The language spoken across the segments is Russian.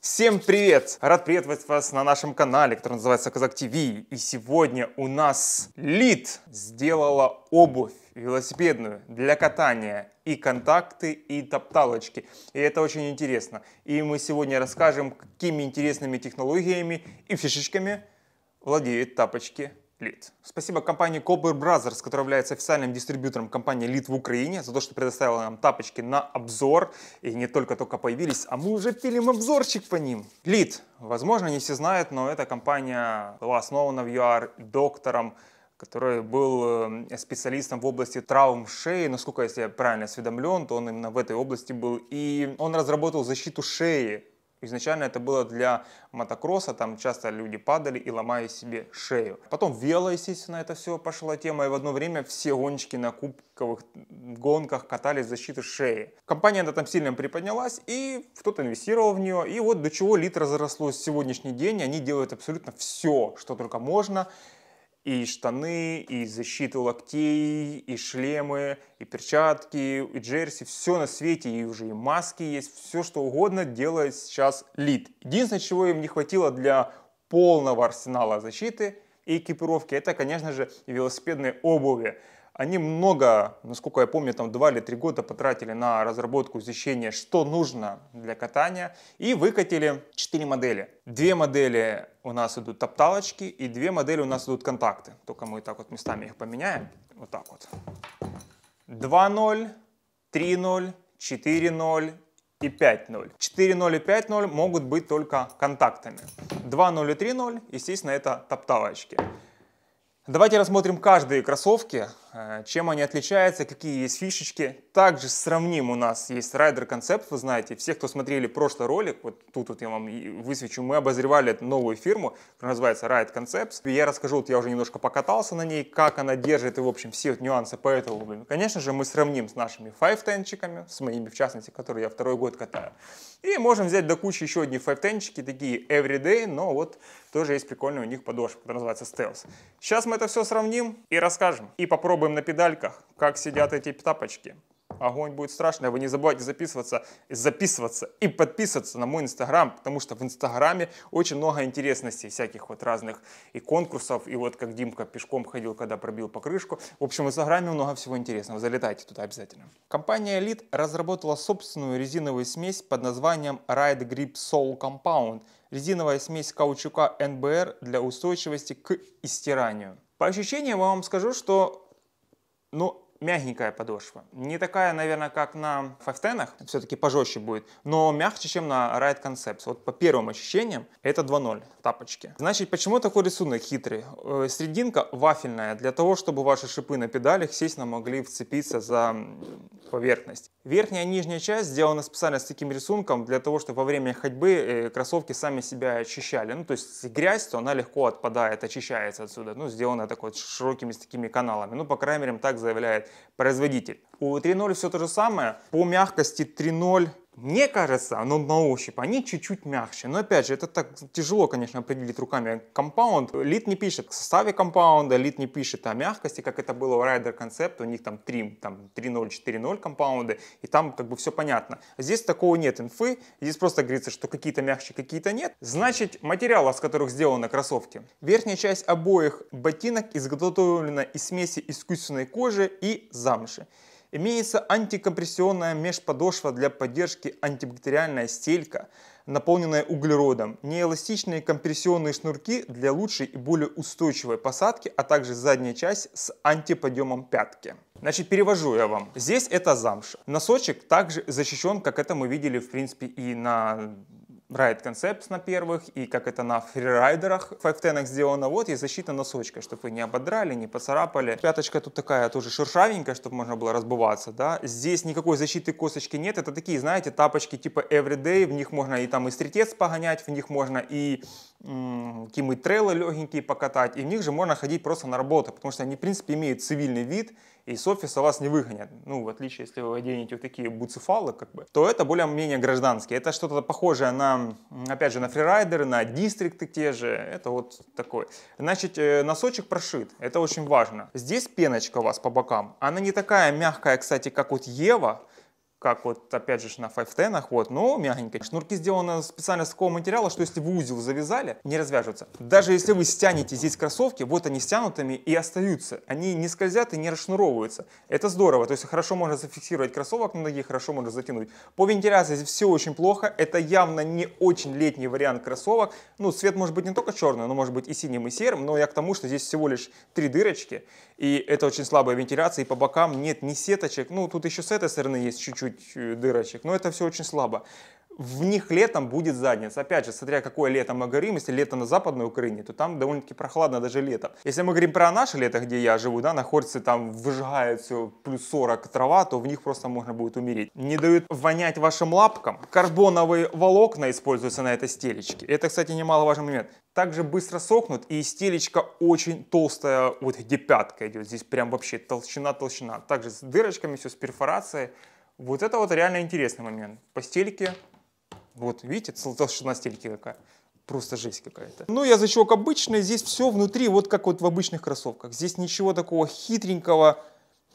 Всем привет! Рад приветствовать вас на нашем канале, который называется Казак ТВ. И сегодня у нас Лид сделала обувь велосипедную для катания и контакты, и топталочки. И это очень интересно. И мы сегодня расскажем, какими интересными технологиями и фишечками владеют тапочки лид. Спасибо компании Copper Brothers, которая является официальным дистрибьютором компании лид в Украине, за то, что предоставила нам тапочки на обзор. И не только-только появились, а мы уже пилим обзорчик по ним. Лид, возможно, не все знают, но эта компания была основана в ЮАР доктором который был э, специалистом в области травм шеи, насколько если я правильно осведомлен, то он именно в этой области был. И он разработал защиту шеи Изначально это было для мотокросса, там часто люди падали и ломали себе шею. Потом вело, естественно, это все пошла тема, и в одно время все гонщики на кубковых гонках катались защиту шеи. Компания на этом сильно приподнялась, и кто-то инвестировал в нее, и вот до чего лид разрослось сегодняшний день, они делают абсолютно все, что только можно, и штаны, и защиту локтей, и шлемы, и перчатки, и джерси, все на свете, и уже и маски есть, все что угодно делает сейчас лид. Единственное, чего им не хватило для полного арсенала защиты и экипировки, это, конечно же, велосипедные обуви. Они много, насколько я помню, там 2 или 3 года потратили на разработку изучения, что нужно для катания, и выкатили 4 модели. Две модели у нас идут топталочки, и две модели у нас идут контакты. Только мы так вот местами их поменяем. Вот так вот. 2.0, 3.0, 4.0 и 5.0. 4.0 и 5.0 могут быть только контактами. 2.0 и 3.0, естественно, это топталочки. Давайте рассмотрим каждые кроссовки Э, чем они отличаются, какие есть фишечки. Также сравним у нас есть Rider Concept, вы знаете, все, кто смотрели прошлый ролик, вот тут вот я вам высвечу, мы обозревали новую фирму, которая называется Ride Concepts. И я расскажу, вот я уже немножко покатался на ней, как она держит и, в общем, все вот нюансы по этому. Конечно же, мы сравним с нашими 5-тенчиками, с моими, в частности, которые я второй год катаю. И можем взять до кучи еще одни 5-тенчики, такие everyday, но вот тоже есть прикольная у них подошва, которая называется Stealth. Сейчас мы это все сравним и расскажем, и попробуем попробуем на педальках, как сидят эти тапочки. Огонь будет страшный. А вы не забывайте записываться, записываться и подписываться на мой инстаграм, потому что в инстаграме очень много интересностей всяких вот разных и конкурсов, и вот как Димка пешком ходил, когда пробил покрышку. В общем, в инстаграме много всего интересного. Залетайте туда обязательно. Компания Elite разработала собственную резиновую смесь под названием Ride Grip Soul Compound. Резиновая смесь каучука NBR для устойчивости к истиранию. По ощущениям я вам скажу, что ну, мягенькая подошва. Не такая, наверное, как на 510, все-таки пожестче будет, но мягче, чем на Ride Concepts. Вот по первым ощущениям это 2.0 тапочки. Значит, почему такой рисунок хитрый? Э, Срединка вафельная, для того, чтобы ваши шипы на педалях, естественно, могли вцепиться за поверхность. Верхняя и нижняя часть сделана специально с таким рисунком для того, чтобы во время ходьбы э, кроссовки сами себя очищали. Ну, то есть грязь, то она легко отпадает, очищается отсюда. Ну, сделано такой вот широкими с такими каналами. Ну, по крайней мере, так заявляет производитель. У 3.0 все то же самое. По мягкости 3.0 мне кажется, оно на ощупь, они чуть-чуть мягче. Но опять же, это так тяжело, конечно, определить руками. Компаунд, лид не пишет в составе компаунда, лид не пишет о мягкости, как это было в Rider Concept, у них там 3, там 3.0, 4.0 компаунды, и там как бы все понятно. Здесь такого нет инфы, здесь просто говорится, что какие-то мягче, какие-то нет. Значит, материалы, с которых сделаны кроссовки. Верхняя часть обоих ботинок изготовлена из смеси искусственной кожи и замши. Имеется антикомпрессионная межподошва для поддержки антибактериальная стелька, наполненная углеродом, неэластичные компрессионные шнурки для лучшей и более устойчивой посадки, а также задняя часть с антиподъемом пятки. Значит, перевожу я вам. Здесь это замша. Носочек также защищен, как это мы видели, в принципе, и на Ride Concepts на первых, и как это на фрирайдерах 510 сделано, вот и защита носочка, чтобы вы не ободрали, не поцарапали. Пяточка тут такая тоже шершавенькая, чтобы можно было разбываться, да. Здесь никакой защиты косочки нет, это такие, знаете, тапочки типа Everyday, в них можно и там и стритец погонять, в них можно и какие-нибудь трейлы легенькие покатать, и в них же можно ходить просто на работу, потому что они, в принципе, имеют цивильный вид, и с офиса вас не выгонят. Ну, в отличие, если вы оденете вот такие буцефалы, как бы, то это более-менее гражданские. Это что-то похожее на, опять же, на фрирайдеры, на дистрикты те же. Это вот такой. Значит, э, носочек прошит. Это очень важно. Здесь пеночка у вас по бокам. Она не такая мягкая, кстати, как вот Ева, как вот опять же на 510, вот, но ну, мягенько. Шнурки сделаны специально с такого материала, что если вы узел завязали, не развяжутся. Даже если вы стянете здесь кроссовки, вот они стянутыми и остаются. Они не скользят и не расшнуровываются. Это здорово, то есть хорошо можно зафиксировать кроссовок на ноги, хорошо можно затянуть. По вентиляции здесь все очень плохо, это явно не очень летний вариант кроссовок. Ну, цвет может быть не только черный, но может быть и синим, и серым, но я к тому, что здесь всего лишь три дырочки и это очень слабая вентиляция, и по бокам нет ни сеточек, ну тут еще с этой стороны есть чуть-чуть э, дырочек, но это все очень слабо в них летом будет задница. Опять же, смотря какое лето мы говорим, если лето на Западной Украине, то там довольно-таки прохладно даже летом. Если мы говорим про наше лето, где я живу, да, на Хорсе там выжигает все плюс 40 трава, то в них просто можно будет умереть. Не дают вонять вашим лапкам. Карбоновые волокна используются на этой стелечке. Это, кстати, немаловажный момент. Также быстро сохнут, и стелечка очень толстая, вот где пятка идет, здесь прям вообще толщина-толщина. Также с дырочками, все с перфорацией. Вот это вот реально интересный момент. по стельке. Вот, видите, толщина стельки какая. Просто жесть какая-то. Ну, язычок обычный, здесь все внутри, вот как вот в обычных кроссовках. Здесь ничего такого хитренького,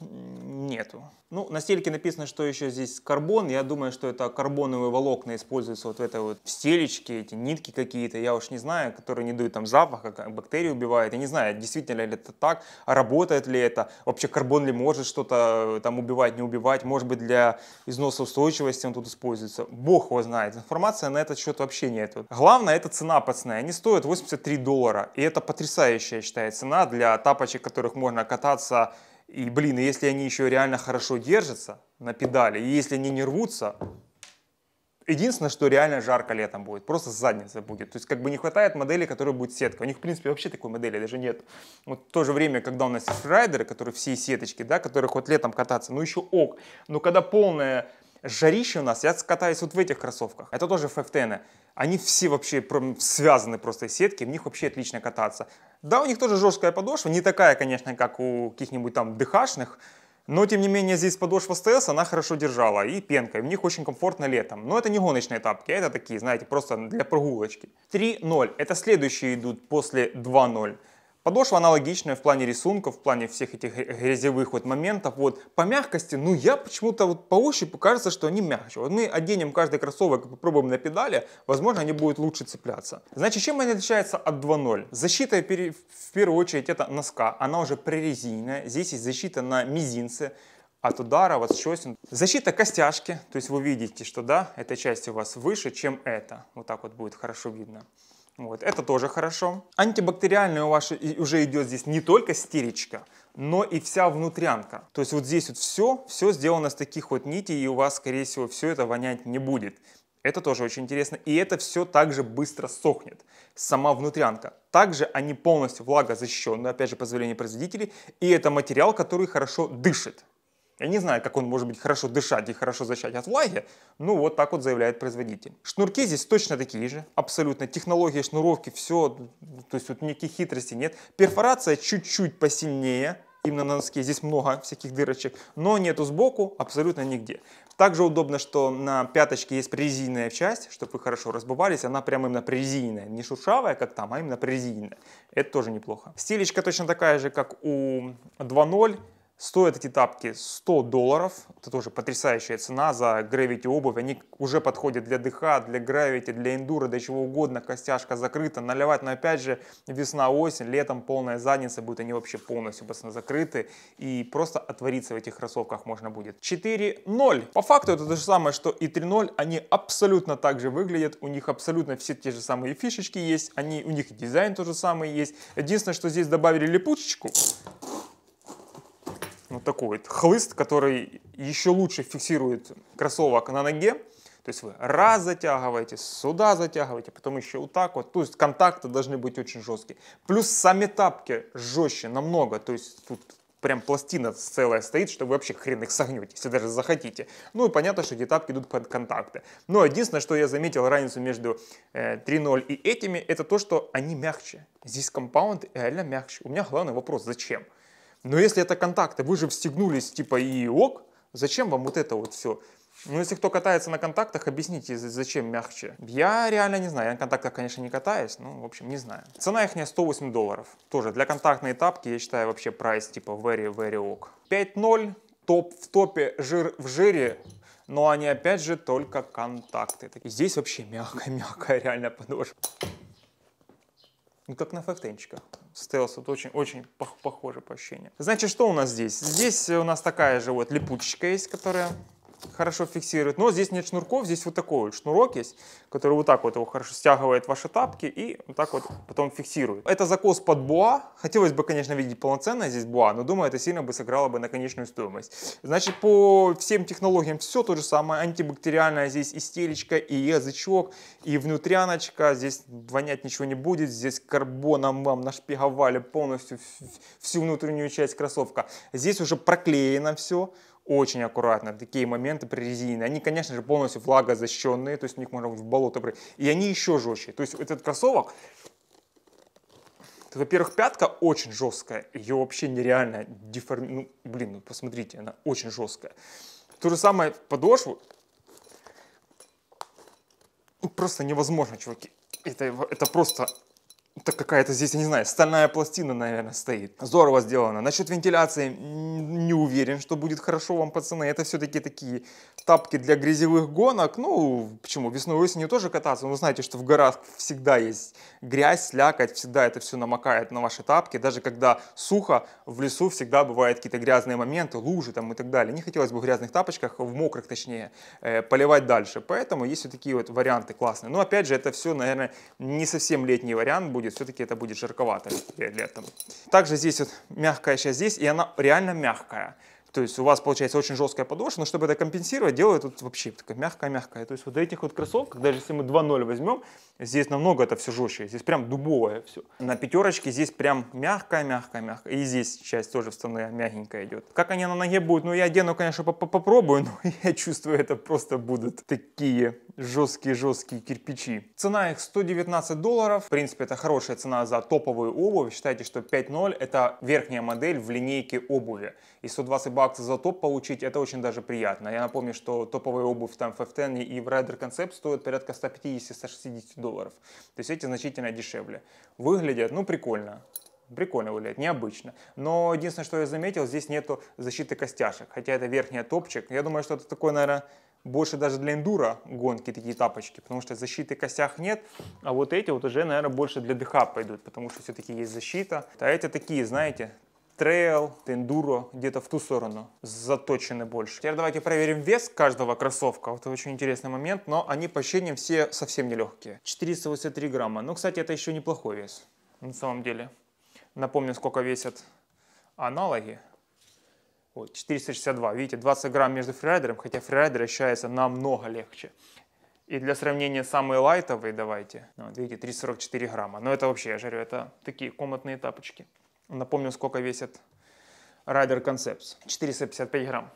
Нету. Ну, на стельке написано, что еще здесь карбон. Я думаю, что это карбоновые волокна используются вот в этой вот в стелечке, эти нитки какие-то, я уж не знаю, которые не дают там запах, как бактерии убивают. Я не знаю, действительно ли это так, работает ли это. Вообще карбон ли может что-то э, там убивать, не убивать. Может быть, для износа устойчивости он тут используется. Бог его знает. Информация на этот счет вообще нет. Главное, это цена, пацаны. Они стоят 83 доллара. И это потрясающая, я считаю, цена для тапочек, которых можно кататься и, блин, если они еще реально хорошо держатся на педали, и если они не рвутся, единственное, что реально жарко летом будет, просто задница будет. То есть как бы не хватает модели, которая будет сетка. У них, в принципе, вообще такой модели даже нет. Вот в то же время, когда у нас есть райдеры, которые все сеточки, да, которые хоть летом кататься, ну еще ок. Но когда полная жарище у нас. Я катаюсь вот в этих кроссовках. Это тоже FFTN. Они все вообще связаны просто сетки, в них вообще отлично кататься. Да, у них тоже жесткая подошва, не такая, конечно, как у каких-нибудь там дыхашных, но, тем не менее, здесь подошва стелс, она хорошо держала, и пенка, и в них очень комфортно летом. Но это не гоночные тапки, это такие, знаете, просто для прогулочки. 3.0, это следующие идут после 2.0. Подошва аналогичная в плане рисунка, в плане всех этих грязевых вот моментов. Вот. По мягкости, ну я почему-то вот по ощупи кажется, что они мягче. Вот мы оденем каждый кроссовок и попробуем на педали, возможно, они будут лучше цепляться. Значит, чем они отличаются от 2.0? Защита в первую очередь это носка, она уже прорезиненная. Здесь есть защита на мизинце от удара, вот щесен. Защита костяшки, то есть вы видите, что да, эта часть у вас выше, чем эта. Вот так вот будет хорошо видно. Вот, это тоже хорошо. Антибактериальная у вас уже идет здесь не только стеречка, но и вся внутрянка. То есть вот здесь вот все, все сделано с таких вот нитей, и у вас, скорее всего, все это вонять не будет. Это тоже очень интересно. И это все также быстро сохнет. Сама внутрянка. Также они полностью влагозащищены, опять же, по заявлению производителей. И это материал, который хорошо дышит. Я не знаю, как он может быть хорошо дышать и хорошо защищать от влаги, ну вот так вот заявляет производитель. Шнурки здесь точно такие же, абсолютно. Технология шнуровки, все, то есть тут никаких хитростей нет. Перфорация чуть-чуть посильнее, именно на носке, здесь много всяких дырочек, но нету сбоку абсолютно нигде. Также удобно, что на пяточке есть прорезиненная часть, чтобы вы хорошо разбывались, она прямо именно прорезиненная, не шуршавая, как там, а именно прорезиненная. Это тоже неплохо. Стилечка точно такая же, как у 2.0, Стоят эти тапки 100 долларов, это тоже потрясающая цена за Gravity обувь, они уже подходят для ДХ, для Gravity, для эндура, для чего угодно, костяшка закрыта, наливать, но опять же весна, осень, летом полная задница будет, они вообще полностью просто закрыты, и просто отвориться в этих кроссовках можно будет. 4.0, по факту это то же самое, что и 3.0, они абсолютно так же выглядят, у них абсолютно все те же самые фишечки есть, они, у них дизайн тот же самый есть, единственное, что здесь добавили липучечку, вот такой вот хлыст, который еще лучше фиксирует кроссовок на ноге. То есть вы раз затягиваете, сюда затягиваете, потом еще вот так вот. То есть контакты должны быть очень жесткие. Плюс сами тапки жестче намного. То есть тут прям пластина целая стоит, что вы вообще хрен их согнете, если даже захотите. Ну и понятно, что эти тапки идут под контакты. Но единственное, что я заметил разницу между 3.0 э, и этими, это то, что они мягче. Здесь компаунд реально мягче. У меня главный вопрос, зачем? Но если это контакты, вы же встегнулись типа и ок, зачем вам вот это вот все? Ну, если кто катается на контактах, объясните, зачем мягче. Я реально не знаю. Я на контактах, конечно, не катаюсь, ну в общем, не знаю. Цена их не 108 долларов. Тоже для контактной тапки, я считаю, вообще прайс типа very-very ок. 5.0, топ в топе, жир в жире. Но они, опять же, только контакты. здесь вообще мягкая-мягкая реально подошва. Ну, как на фактенчиках. Стелс вот очень-очень пох похоже по ощущениям. Значит, что у нас здесь? Здесь у нас такая же вот липучечка есть, которая хорошо фиксирует. Но здесь нет шнурков, здесь вот такой вот шнурок есть, который вот так вот его хорошо стягивает ваши тапки и вот так вот потом фиксирует. Это закос под буа. Хотелось бы, конечно, видеть полноценное здесь буа, но думаю, это сильно бы сыграло бы на конечную стоимость. Значит, по всем технологиям все то же самое. Антибактериальная здесь и и язычок, и внутряночка. Здесь вонять ничего не будет. Здесь карбоном вам нашпиговали полностью всю внутреннюю часть кроссовка. Здесь уже проклеено все очень аккуратно. Такие моменты прорезинены. Они, конечно же, полностью влагозащищенные, то есть у них можно в болото прыгать. И они еще жестче. То есть этот кроссовок во-первых, пятка очень жесткая, ее вообще нереально деформ Ну, блин, ну посмотрите, она очень жесткая. То же самое подошву. Ну, просто невозможно, чуваки. Это, это просто это какая-то здесь, я не знаю, стальная пластина, наверное, стоит. Здорово сделано. Насчет вентиляции не уверен, что будет хорошо вам, пацаны. Это все-таки такие тапки для грязевых гонок. Ну, почему? Весной и осенью тоже кататься. Вы знаете, что в горах всегда есть грязь, слякоть, всегда это все намокает на ваши тапки. Даже когда сухо, в лесу всегда бывают какие-то грязные моменты, лужи там и так далее. Не хотелось бы в грязных тапочках, в мокрых точнее, э, поливать дальше. Поэтому есть вот такие вот варианты классные. Но опять же, это все, наверное, не совсем летний вариант будет будет, все-таки это будет жарковато летом. Также здесь вот мягкая часть здесь, и она реально мягкая. То есть у вас получается очень жесткая подошва, но чтобы это компенсировать, делают вот вообще такая мягкая-мягкая. То есть вот этих вот кроссовках, даже если мы 2.0 возьмем, здесь намного это все жестче. Здесь прям дубовое все. На пятерочке здесь прям мягкая-мягкая-мягкая. И здесь часть тоже вставная мягенькая идет. Как они на ноге будут, ну я одену, конечно, поп попробую, но я чувствую, это просто будут такие жесткие-жесткие кирпичи. Цена их 119 долларов. В принципе, это хорошая цена за топовую обувь. Считайте, что 5.0 это верхняя модель в линейке обуви. И 120 баксов за топ получить, это очень даже приятно. Я напомню, что топовая обувь там в F10 и в Rider Concept стоят порядка 150-160 долларов. То есть эти значительно дешевле. Выглядят, ну, прикольно. Прикольно выглядит, необычно. Но единственное, что я заметил, здесь нету защиты костяшек. Хотя это верхняя топчик. Я думаю, что это такой, наверное, больше даже для эндура гонки такие тапочки, потому что защиты костях нет, а вот эти вот уже, наверное, больше для дыха пойдут, потому что все-таки есть защита. А эти такие, знаете, трейл, эндуро, где-то в ту сторону заточены больше. Теперь давайте проверим вес каждого кроссовка. Вот это очень интересный момент, но они по ощущениям все совсем нелегкие. 483 грамма. Ну, кстати, это еще неплохой вес на самом деле. Напомню, сколько весят аналоги. Вот, 462, видите, 20 грамм между фрирайдером, хотя фрирайдер ощущается намного легче. И для сравнения самые лайтовые давайте, ну, вот, видите, 344 грамма. Но это вообще, я жарю, это такие комнатные тапочки. Напомню, сколько весит Rider Concepts, 455 грамм.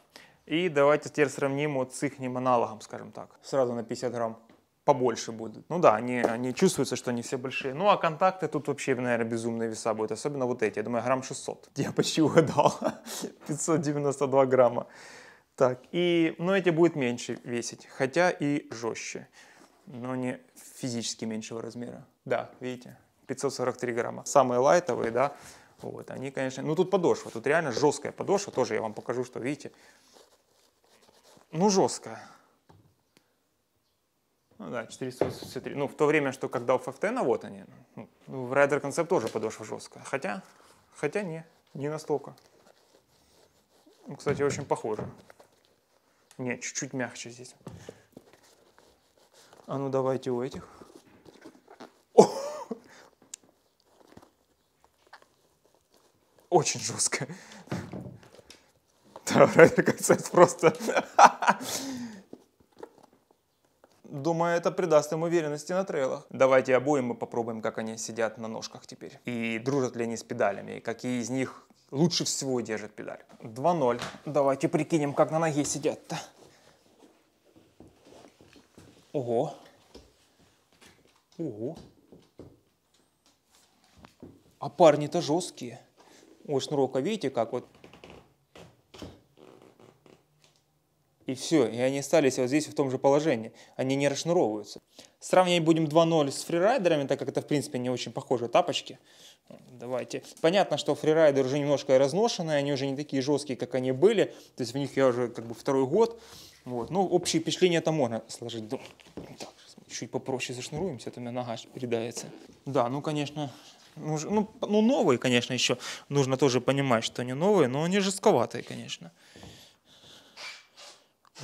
И давайте теперь сравним вот с их аналогом, скажем так, сразу на 50 грамм побольше будут. Ну да, они, они чувствуются, что они все большие. Ну а контакты тут вообще, наверное, безумные веса будут. Особенно вот эти. Я думаю, грамм 600. Я почти угадал. 592 грамма. Так, и, но ну, эти будут меньше весить, хотя и жестче, но не физически меньшего размера. Да, видите, 543 грамма. Самые лайтовые, да, вот, они, конечно, ну тут подошва, тут реально жесткая подошва, тоже я вам покажу, что видите, ну жесткая. Ну да, 483. Ну, в то время, что когда у FFT, ну вот они. Ну, в Rider Concept тоже подошва жесткая. Хотя, хотя не, не настолько. Ну, кстати, очень похоже. Не, чуть-чуть мягче здесь. А ну давайте у этих. Очень жестко. Да, Rider Concept просто... думаю, это придаст им уверенности на трейлах. Давайте обоим мы попробуем, как они сидят на ножках теперь. И дружат ли они с педалями, и какие из них лучше всего держит педаль. 2-0. Давайте прикинем, как на ноге сидят-то. Ого. Ого. А парни-то жесткие. Ой, шнурок, а видите, как вот и все. И они остались вот здесь в том же положении. Они не расшнуровываются. Сравнивать будем 2.0 с фрирайдерами, так как это, в принципе, не очень похожие тапочки. Давайте. Понятно, что фрирайдеры уже немножко разношенные, они уже не такие жесткие, как они были. То есть в них я уже как бы второй год. Вот. Ну, общее впечатление это можно сложить. Так, чуть попроще зашнуруемся, а то у меня нога передается. Да, ну, конечно, ну, ну, ну, новые, конечно, еще нужно тоже понимать, что они новые, но они жестковатые, конечно.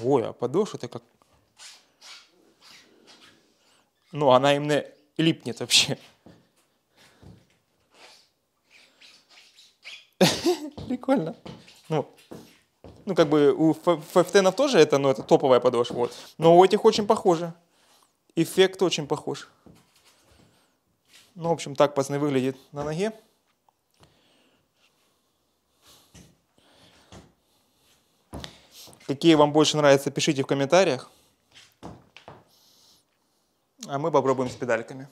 Ой, а подошва это как... Ну, она именно липнет вообще. Прикольно. Ну, ну, как бы у фэфтенов тоже это, ну, это топовая подошва. Вот. Но у этих очень похоже. Эффект очень похож. Ну, в общем, так пацаны выглядит на ноге. Какие вам больше нравятся, пишите в комментариях. А мы попробуем с педальками.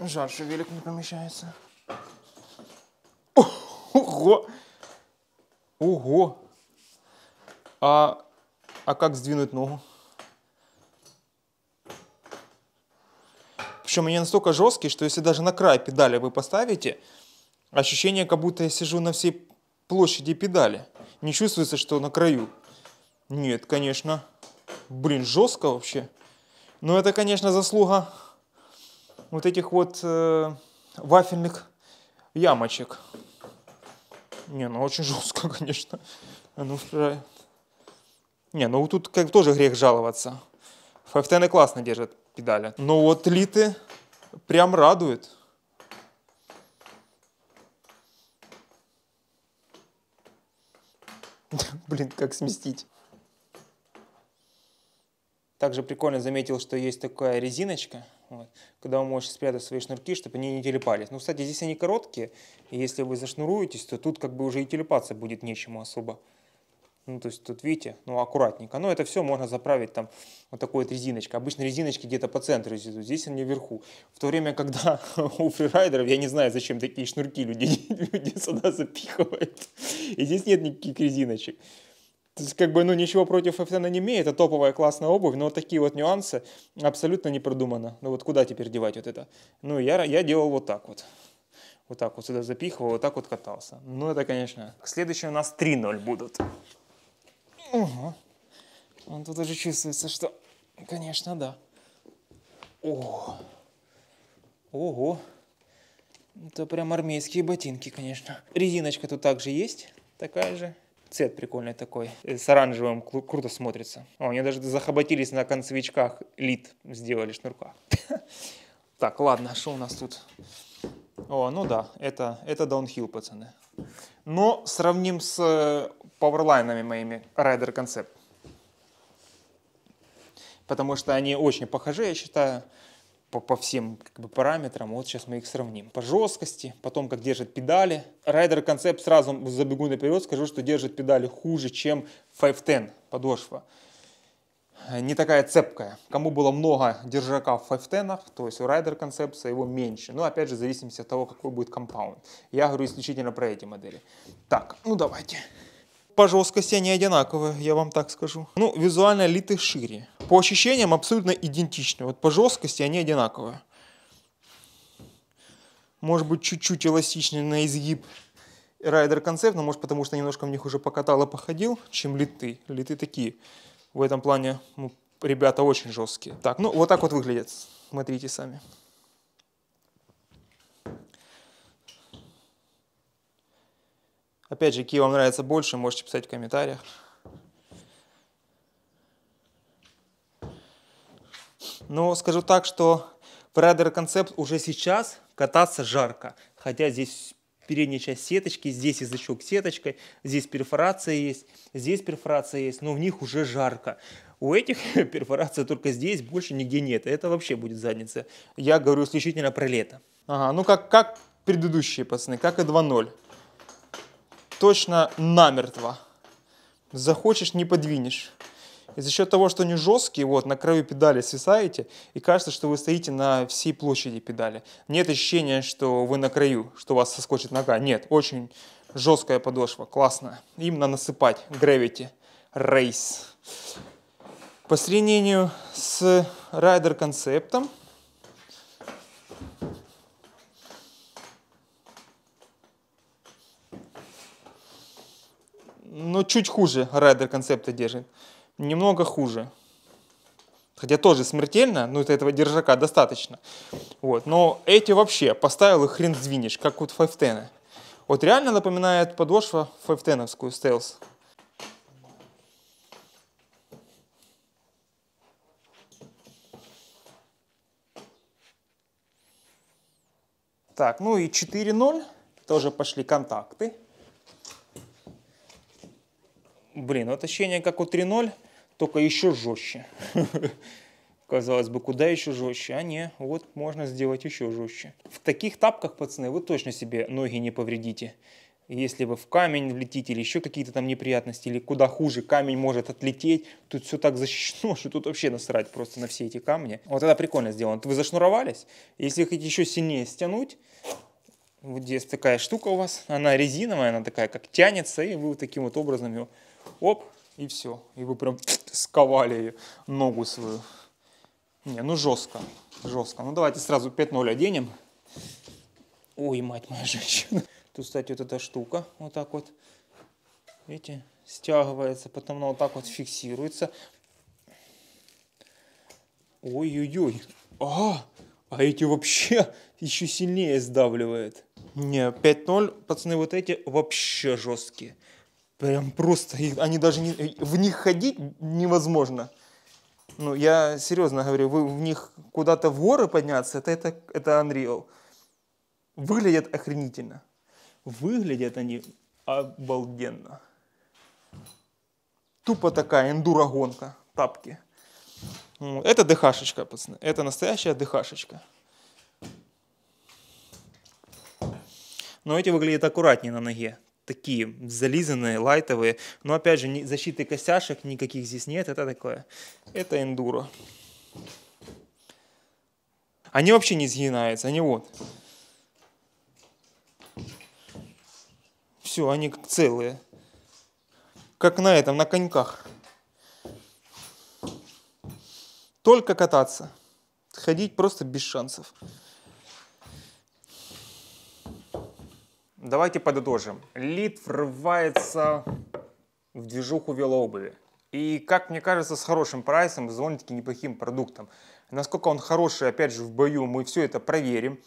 Жаль, что велик не помещается. Ого! Ого! А, а как сдвинуть ногу? Причем они настолько жесткие, что если даже на край педали вы поставите, Ощущение, как будто я сижу на всей площади педали. Не чувствуется, что на краю. Нет, конечно. Блин, жестко вообще. Но это, конечно, заслуга вот этих вот э, вафельных ямочек. Не, ну очень жестко, конечно. А ну, не, ну тут как тоже грех жаловаться. Фафтены классно держат педали. Но вот литы прям радует. Блин, как сместить. Также прикольно заметил, что есть такая резиночка, вот, куда вы можете спрятать свои шнурки, чтобы они не телепались. Ну, кстати, здесь они короткие, и если вы зашнуруетесь, то тут как бы уже и телепаться будет нечему особо. Ну, то есть тут, видите, ну, аккуратненько. Но это все можно заправить там вот такой вот резиночкой. Обычно резиночки где-то по центру здесь, здесь они вверху. В то время, когда у фрирайдеров, я не знаю, зачем такие шнурки люди, люди сюда запихивают. И здесь нет никаких резиночек. То есть, как бы, ну, ничего против Эфтена не имеет, это топовая классная обувь, но вот такие вот нюансы абсолютно не продумано. Ну, вот куда теперь девать вот это? Ну, я, я делал вот так вот вот так вот сюда запихивал, вот так вот катался. Ну, это, конечно. Следующие у нас 3-0 будут. Ого. он Тут уже чувствуется, что, конечно, да. О. Ого. Это прям армейские ботинки, конечно. Резиночка тут также есть, такая же. Цвет прикольный такой, э, с оранжевым, кру круто смотрится. О, они даже захоботились на концевичках, лид сделали шнурка. Так, ладно, что у нас тут? О, ну да, это, это даунхилл, пацаны. Но сравним с э, пауэрлайнами моими Rider Concept. Потому что они очень похожи, я считаю, по, по всем как бы, параметрам. Вот сейчас мы их сравним. По жесткости, потом как держит педали. Rider Concept сразу забегу наперед, скажу, что держит педали хуже, чем 510 подошва. Не такая цепкая. Кому было много держака в 510, то есть у Rider Concept его меньше. Но опять же, зависимости от того, какой будет компаунд. Я говорю исключительно про эти модели. Так, ну давайте. Давайте по жесткости они одинаковые, я вам так скажу. Ну, визуально литы шире. По ощущениям абсолютно идентичны. Вот по жесткости они одинаковые. Может быть, чуть-чуть эластичнее на изгиб райдер концепт, но может потому что немножко в них уже покатал и походил, чем литы. Литы такие. В этом плане ну, ребята очень жесткие. Так, ну вот так вот выглядят. Смотрите сами. Опять же, какие вам нравятся больше, можете писать в комментариях. Но ну, скажу так, что в Rider Concept уже сейчас кататься жарко. Хотя здесь передняя часть сеточки, здесь язычок сеточкой, здесь перфорация есть, здесь перфорация есть, но в них уже жарко. У этих перфорация только здесь, больше нигде нет. Это вообще будет задница. Я говорю исключительно про лето. Ага, ну как, как предыдущие, пацаны, как и 2.0 точно намертво. Захочешь, не подвинешь. И за счет того, что они жесткие, вот, на краю педали свисаете, и кажется, что вы стоите на всей площади педали. Нет ощущения, что вы на краю, что у вас соскочит нога. Нет, очень жесткая подошва, классно. Именно насыпать, Gravity Race. По сравнению с Rider концептом, но ну, чуть хуже райдер концепта держит. Немного хуже. Хотя тоже смертельно, но это этого держака достаточно. Вот. Но эти вообще, поставил и хрен сдвинешь, как вот 510. Вот реально напоминает подошва 510 стелс. Так, ну и 4.0, тоже пошли контакты блин, вот ну, ощущение как у 3.0, только еще жестче. Казалось бы, куда еще жестче? А не, вот можно сделать еще жестче. В таких тапках, пацаны, вы точно себе ноги не повредите. Если вы в камень влетите или еще какие-то там неприятности, или куда хуже, камень может отлететь, тут все так защищено, что тут вообще насрать просто на все эти камни. Вот это прикольно сделано. Вы зашнуровались, если хотите еще сильнее стянуть, вот здесь такая штука у вас, она резиновая, она такая как тянется, и вы вот таким вот образом ее оп, и все. И вы прям сковали ногу свою. Не, ну жестко, жестко. Ну давайте сразу 5-0 оденем. Ой, мать моя женщина. Тут, кстати, вот эта штука, вот так вот, видите, стягивается, потом она вот так вот фиксируется. Ой-ой-ой. А, а эти вообще еще сильнее сдавливает. Не, 5-0, пацаны, вот эти вообще жесткие. Прям просто, они даже не, в них ходить невозможно. Ну, я серьезно говорю, вы в них куда-то в горы подняться, это, это, это Unreal. Выглядят охренительно. Выглядят они обалденно. Тупо такая эндуро-гонка, тапки. Ну, это ДХшечка, пацаны. Это настоящая ДХшечка. Но эти выглядят аккуратнее на ноге такие зализанные, лайтовые. Но опять же, защиты костяшек никаких здесь нет. Это такое. Это эндуро. Они вообще не сгинаются. Они вот. Все, они как целые. Как на этом, на коньках. Только кататься. Ходить просто без шансов. Давайте подытожим. Лид врывается в движуху велообуви. И, как мне кажется, с хорошим прайсом, с довольно-таки неплохим продуктом. Насколько он хороший, опять же, в бою мы все это проверим.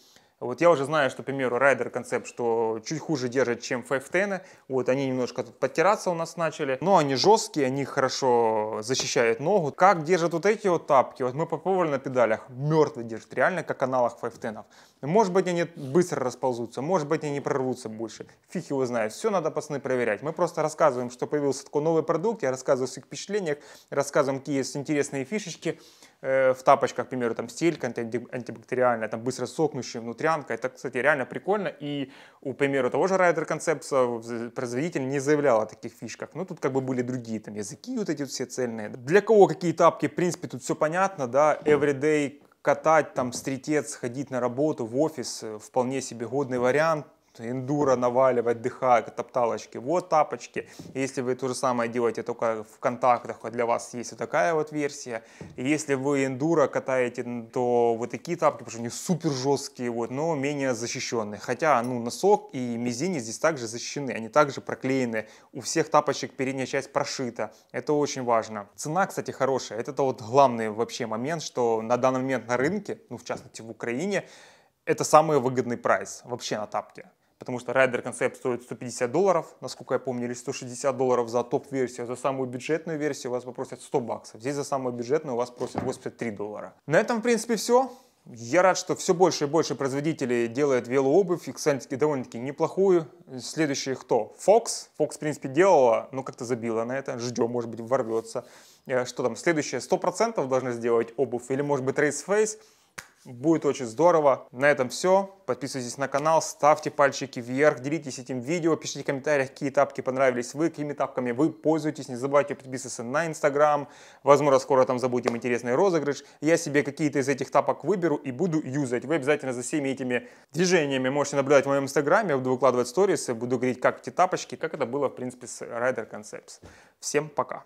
Вот я уже знаю, что, к примеру, Райдер концепт что чуть хуже держит, чем Фейфтены. Вот они немножко тут подтираться у нас начали. Но они жесткие, они хорошо защищают ногу. Как держат вот эти вот тапки? Вот мы попробовали на педалях. Мертвый держит, реально, как аналог Фейфтенов. Может быть, они быстро расползутся, может быть, они прорвутся больше. Фиг его знает. Все надо, пацаны, проверять. Мы просто рассказываем, что появился такой новый продукт. Я рассказываю о своих впечатлениях, рассказываем, какие есть интересные фишечки. Э, в тапочках, к примеру, там стелька антибактериальная, там быстро сохнущая внутрянка. Это, кстати, реально прикольно. И, у, к примеру, того же Райдер Концепса э, производитель не заявлял о таких фишках. Ну, тут как бы были другие там языки вот эти вот все цельные. Для кого какие тапки, в принципе, тут все понятно, да, everyday катать, там, стритец, ходить на работу, в офис, э, вполне себе годный вариант эндуро наваливать, дыхайка, топталочки, вот тапочки. Если вы то же самое делаете только в контактах, для вас есть вот такая вот версия. если вы эндуро катаете, то вот такие тапки, потому что они супер жесткие, вот, но менее защищенные. Хотя, ну, носок и мизинец здесь также защищены, они также проклеены. У всех тапочек передняя часть прошита. Это очень важно. Цена, кстати, хорошая. Это вот главный вообще момент, что на данный момент на рынке, ну, в частности в Украине, это самый выгодный прайс вообще на тапке потому что Rider Concept стоит 150 долларов, насколько я помню, или 160 долларов за топ-версию, а за самую бюджетную версию у вас попросят 100 баксов. Здесь за самую бюджетную у вас просят 83 доллара. На этом, в принципе, все. Я рад, что все больше и больше производителей делают велообувь, и, кстати, довольно-таки неплохую. Следующий кто? Fox. Fox, в принципе, делала, но как-то забила на это. Ждем, может быть, ворвется. Э, что там? Следующее 100% должны сделать обувь, или, может быть, Race Face. Будет очень здорово. На этом все. Подписывайтесь на канал, ставьте пальчики вверх, делитесь этим видео, пишите в комментариях, какие тапки понравились вы, какими тапками вы пользуетесь. Не забывайте подписываться на Инстаграм. Возможно, скоро там забудем интересный розыгрыш. Я себе какие-то из этих тапок выберу и буду юзать. Вы обязательно за всеми этими движениями можете наблюдать в моем Инстаграме. Я буду выкладывать сторисы, буду говорить, как эти тапочки, как это было, в принципе, с Rider Concepts. Всем пока!